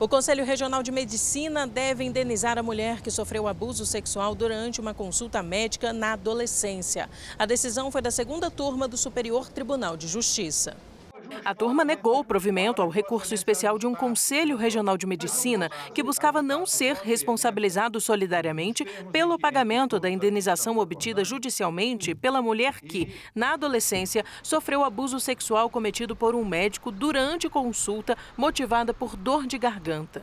O Conselho Regional de Medicina deve indenizar a mulher que sofreu abuso sexual durante uma consulta médica na adolescência. A decisão foi da segunda turma do Superior Tribunal de Justiça. A turma negou o provimento ao recurso especial de um Conselho Regional de Medicina que buscava não ser responsabilizado solidariamente pelo pagamento da indenização obtida judicialmente pela mulher que, na adolescência, sofreu abuso sexual cometido por um médico durante consulta motivada por dor de garganta.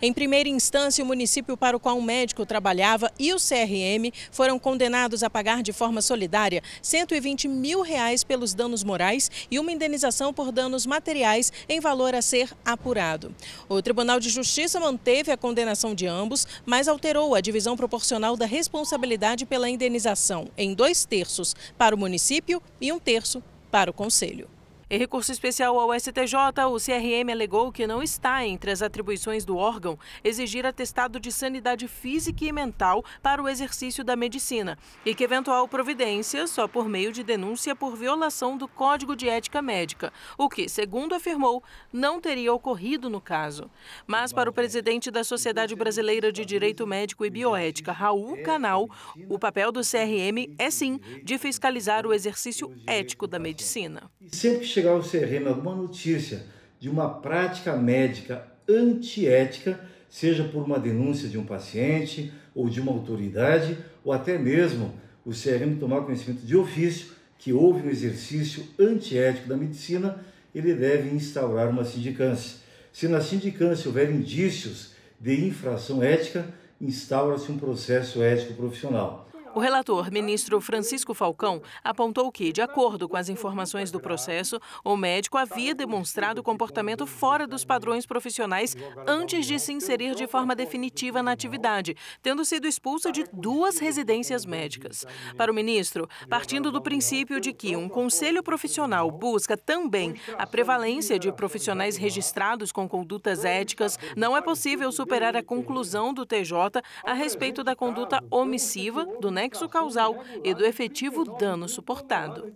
Em primeira instância, o município para o qual o um médico trabalhava e o CRM foram condenados a pagar de forma solidária 120 mil reais pelos danos morais e uma indenização por danos materiais em valor a ser apurado. O Tribunal de Justiça manteve a condenação de ambos, mas alterou a divisão proporcional da responsabilidade pela indenização em dois terços para o município e um terço para o Conselho. Em recurso especial ao STJ, o CRM alegou que não está entre as atribuições do órgão exigir atestado de sanidade física e mental para o exercício da medicina e que eventual providência só por meio de denúncia por violação do Código de Ética Médica, o que, segundo afirmou, não teria ocorrido no caso. Mas para o presidente da Sociedade Brasileira de Direito Médico e Bioética, Raul Canal, o papel do CRM é sim de fiscalizar o exercício ético da medicina. Sempre chegar ao CRM alguma notícia de uma prática médica antiética, seja por uma denúncia de um paciente ou de uma autoridade, ou até mesmo o CRM tomar conhecimento de ofício que houve um exercício antiético da medicina, ele deve instaurar uma sindicância. Se na sindicância houver indícios de infração ética, instaura-se um processo ético profissional. O relator, ministro Francisco Falcão, apontou que, de acordo com as informações do processo, o médico havia demonstrado comportamento fora dos padrões profissionais antes de se inserir de forma definitiva na atividade, tendo sido expulso de duas residências médicas. Para o ministro, partindo do princípio de que um conselho profissional busca também a prevalência de profissionais registrados com condutas éticas, não é possível superar a conclusão do TJ a respeito da conduta omissiva do nexo causal e do efetivo dano suportado.